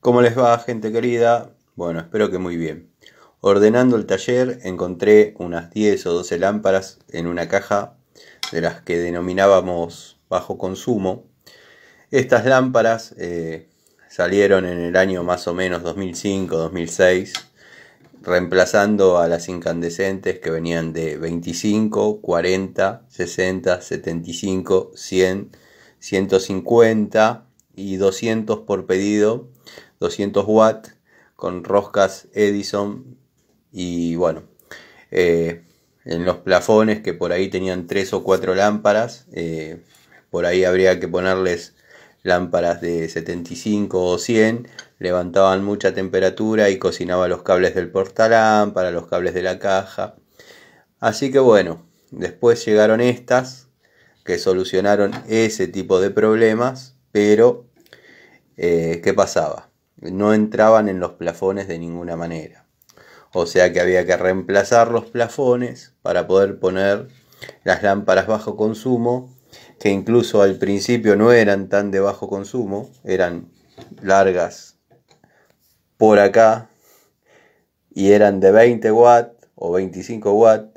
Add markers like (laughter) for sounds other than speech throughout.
¿Cómo les va, gente querida? Bueno, espero que muy bien. Ordenando el taller encontré unas 10 o 12 lámparas en una caja de las que denominábamos bajo consumo. Estas lámparas eh, salieron en el año más o menos 2005-2006, reemplazando a las incandescentes que venían de 25, 40, 60, 75, 100, 150 y 200 por pedido 200 watts con roscas Edison y bueno, eh, en los plafones que por ahí tenían tres o cuatro lámparas, eh, por ahí habría que ponerles lámparas de 75 o 100, levantaban mucha temperatura y cocinaba los cables del portalámpara, los cables de la caja. Así que bueno, después llegaron estas que solucionaron ese tipo de problemas, pero eh, ¿qué pasaba? no entraban en los plafones de ninguna manera. O sea que había que reemplazar los plafones para poder poner las lámparas bajo consumo, que incluso al principio no eran tan de bajo consumo, eran largas por acá y eran de 20 watts o 25 watts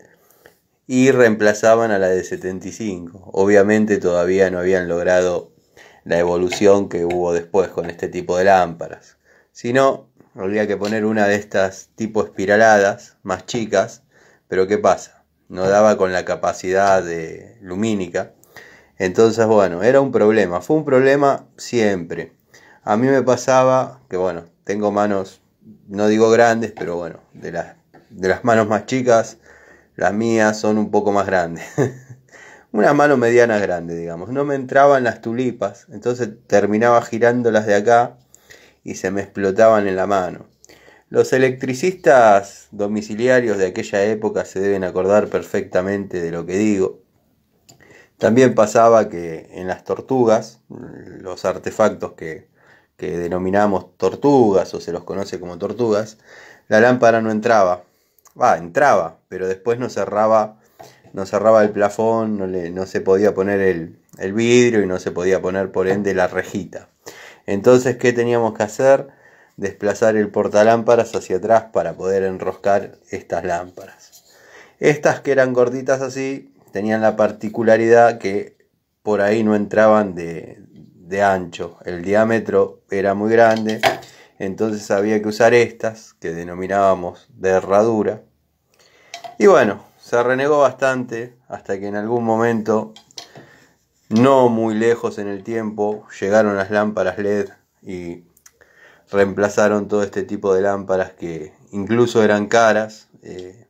y reemplazaban a la de 75. Obviamente todavía no habían logrado la evolución que hubo después con este tipo de lámparas. Si no, habría que poner una de estas tipo espiraladas, más chicas, pero ¿qué pasa? No daba con la capacidad de lumínica. Entonces, bueno, era un problema, fue un problema siempre. A mí me pasaba que, bueno, tengo manos, no digo grandes, pero bueno, de las, de las manos más chicas, las mías son un poco más grandes. (laughs) Una mano mediana grande, digamos. No me entraban las tulipas, entonces terminaba girándolas de acá y se me explotaban en la mano. Los electricistas domiciliarios de aquella época se deben acordar perfectamente de lo que digo. También pasaba que en las tortugas, los artefactos que, que denominamos tortugas o se los conoce como tortugas, la lámpara no entraba. Va, ah, entraba, pero después no cerraba no cerraba el plafón, no, no se podía poner el, vidrio y no se podía poner por ende la rejita. Entonces, ¿qué teníamos que hacer? Desplazar el portalámparas hacia atrás para poder enroscar estas lámparas. Estas que eran gorditas así, tenían la particularidad que por ahí no entraban de, de ancho, el diámetro era muy grande, entonces había que usar estas que denominábamos de herradura. Y bueno, se renegó bastante hasta que en algún momento, no muy lejos en el tiempo, llegaron las lámparas LED y reemplazaron todo este tipo de lámparas que incluso eran caras. Eh,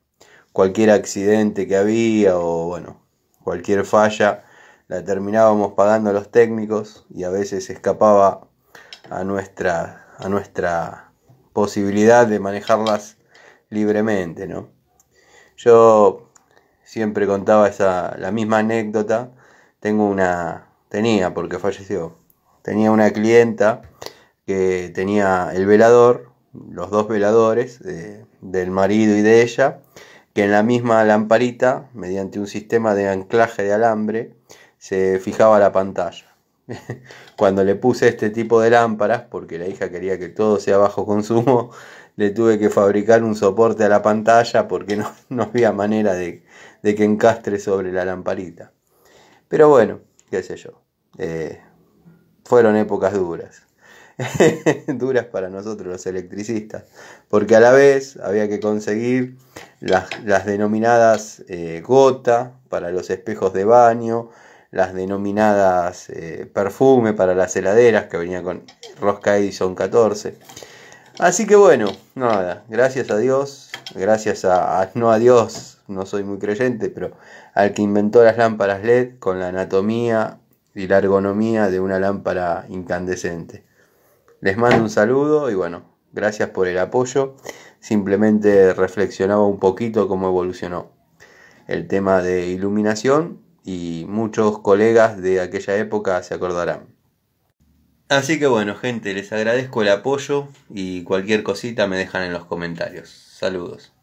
cualquier accidente que había o bueno, cualquier falla la terminábamos pagando a los técnicos y a veces escapaba a nuestra, a nuestra posibilidad de manejarlas libremente, ¿no? Yo siempre contaba esa, la misma anécdota. Tengo una, tenía, porque falleció, tenía una clienta que tenía el velador, los dos veladores eh, del marido y de ella, que en la misma lamparita, mediante un sistema de anclaje de alambre, se fijaba la pantalla. (laughs) cuando le puse este tipo de lámparas, porque la hija quería que todo sea bajo consumo, (laughs) le tuve que fabricar un soporte a la pantalla porque no, (laughs) había manera de, que encastre sobre la lamparita. Pero bueno, qué sé yo. Eh, fueron épocas duras. duras para nosotros los electricistas, porque a la vez había que conseguir las, denominadas eh, gota para los espejos de baño, las denominadas eh, perfume para las heladeras que venía con Rosca Edison 14. Así que bueno, nada, gracias a Dios, gracias a, no a Dios, no soy muy creyente, pero al que inventó las lámparas LED con la anatomía y la ergonomía de una lámpara incandescente. Les mando un saludo y bueno, gracias por el apoyo. Simplemente reflexionaba un poquito cómo evolucionó el tema de iluminación y muchos colegas de aquella época se acordarán. Así que bueno, gente, les agradezco el apoyo y cualquier cosita me dejan en los comentarios. Saludos.